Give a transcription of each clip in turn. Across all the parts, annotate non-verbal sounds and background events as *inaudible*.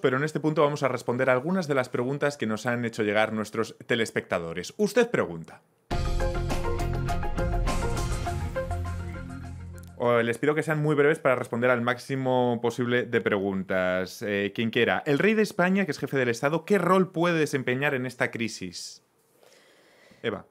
pero en este punto vamos a responder algunas de las preguntas que nos han hecho llegar nuestros telespectadores. Usted pregunta. les pido que sean muy breves para responder al máximo posible de preguntas. Eh, quien quiera. El rey de España, que es jefe del Estado, ¿qué rol puede desempeñar en esta crisis? Eva.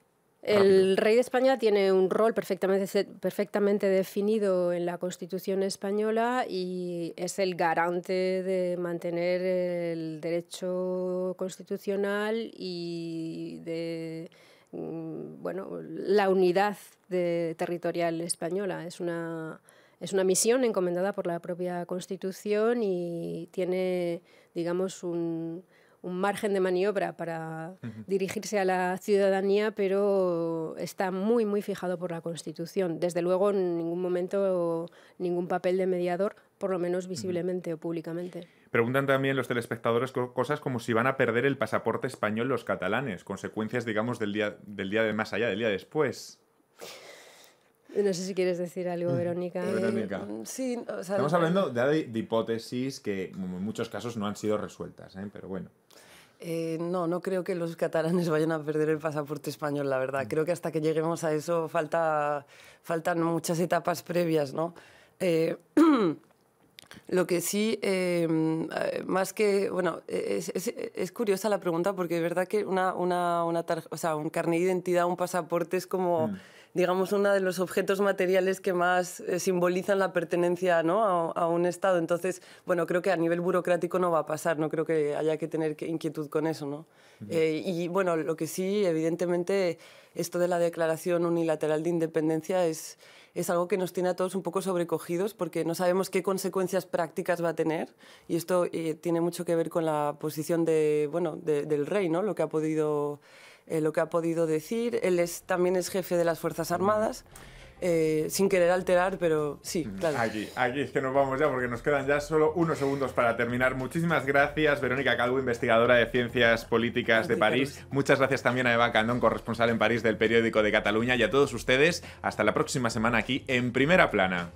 El rey de España tiene un rol perfectamente, perfectamente definido en la Constitución española y es el garante de mantener el derecho constitucional y de mm, bueno, la unidad de, territorial española. Es una, es una misión encomendada por la propia Constitución y tiene, digamos, un, un margen de maniobra para dirigirse a la ciudadanía, pero está muy, muy fijado por la Constitución. Desde luego, en ningún momento ningún papel de mediador, por lo menos visiblemente o públicamente. Preguntan también los telespectadores cosas como si van a perder el pasaporte español los catalanes, consecuencias, digamos, del día, del día de más allá, del día después. No sé si quieres decir algo, mm. Verónica. Eh, mm, Estamos hablando de, hipótesis que en muchos casos no han sido resueltas, ¿eh? pero bueno. Eh, no, no creo que los catalanes vayan a perder el pasaporte español, la verdad. Mm. Creo que hasta que lleguemos a eso falta, faltan muchas etapas previas, ¿no? *clears throat* Lo que sí, más que, bueno, es, curiosa la pregunta porque es verdad que una, una, una o sea, un carnet de identidad, un pasaporte es como digamos, uno de los objetos materiales que más eh, simbolizan la pertenencia ¿no? a, un Estado. Entonces, bueno, creo que a nivel burocrático no va a pasar, no creo que haya que tener inquietud con eso, ¿no? Eh, y bueno, lo que sí, evidentemente, esto de la declaración unilateral de independencia es, es algo que nos tiene a todos un poco sobrecogidos porque no sabemos qué consecuencias prácticas va a tener y esto eh, tiene mucho que ver con la posición de, bueno, del rey, ¿no? Lo que ha podido... Eh, lo que ha podido decir. Él es, también es jefe de las Fuerzas mm. Armadas. Eh, sin querer alterar, pero sí, mm. claro. Aquí, aquí es que nos vamos ya porque nos quedan ya solo unos segundos para terminar. Muchísimas gracias, Verónica Calvo, investigadora de Ciencias Políticas de París. Muchas gracias también a Eva Candón, corresponsal en París del periódico de Cataluña, y a todos ustedes. Hasta la próxima semana aquí en Primera Plana.